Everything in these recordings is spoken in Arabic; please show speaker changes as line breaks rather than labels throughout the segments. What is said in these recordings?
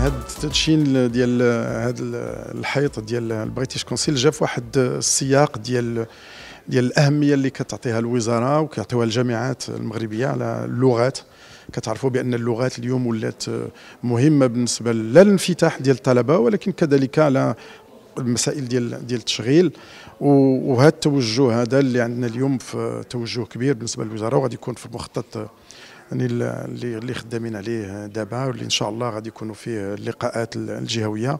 هاد التدشين ديال هاد الحيط ديال البريتيش كونسيل جا في واحد السياق ديال ديال الاهميه اللي كتعطيها الوزاره وكيعطيوها الجامعات المغربيه على اللغات كتعرفوا بان اللغات اليوم ولات مهمه بالنسبه لا للانفتاح ديال الطلبه ولكن كذلك على المسائل ديال ديال التشغيل وهذا التوجه هذا اللي عندنا اليوم في توجه كبير بالنسبه للوزاره وغادي يكون في مخطط يعني اللي اللي خدامين عليه دابا واللي ان شاء الله غادي يكونوا فيه اللقاءات الجهويه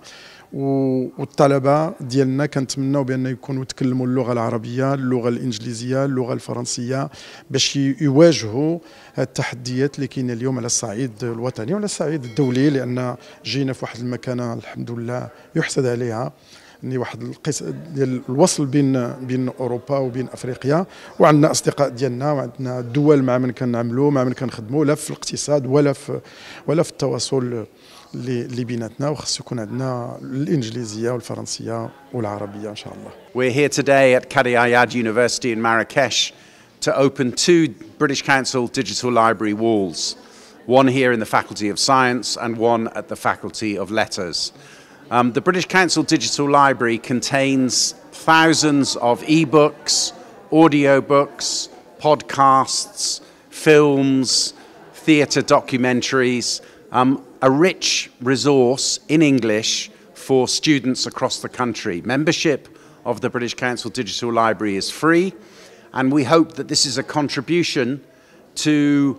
والطلبه ديالنا كنتمناو بان يكونوا تكلموا اللغه العربيه اللغه الانجليزيه اللغه الفرنسيه باش يواجهوا التحديات اللي كاينه اليوم على الصعيد الوطني وعلى الصعيد الدولي لان جينا في واحد المكانه الحمد لله يحسد عليها يعني واحد القصه ديال الوصل بين بين اوروبا وبين افريقيا وعندنا اصدقاء ديالنا وعندنا دول مع من كنعملوا مع من كنخدموا لا في الاقتصاد ولا في ولا في التواصل اللي اللي بيناتنا وخص يكون عندنا الانجليزيه والفرنسيه والعربيه ان شاء الله.
We're here today at Qadi Ayad University in Marrakesh to open two British Council digital library walls, one here in the Faculty of Science and one at the Faculty of Letters. Um, the British Council Digital Library contains thousands of ebooks, audiobooks, podcasts, films, theatre documentaries, um, a rich resource in English for students across the country. Membership of the British Council Digital Library is free, and we hope that this is a contribution to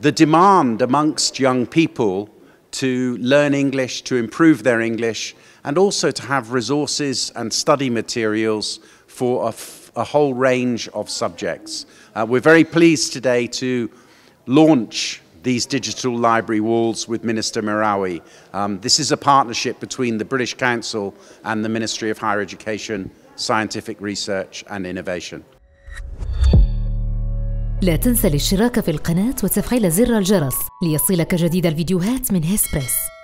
the demand amongst young people to learn English, to improve their English, and also to have resources and study materials for a, whole range of subjects. Uh, we're very pleased today to launch these digital library walls with Minister Mirawi. Um, this is a partnership between the British Council and the Ministry of Higher Education, Scientific Research and Innovation.
لا تنسى الاشتراك في القناة وتفعيل زر الجرس ليصلك جديد الفيديوهات من هيسبريس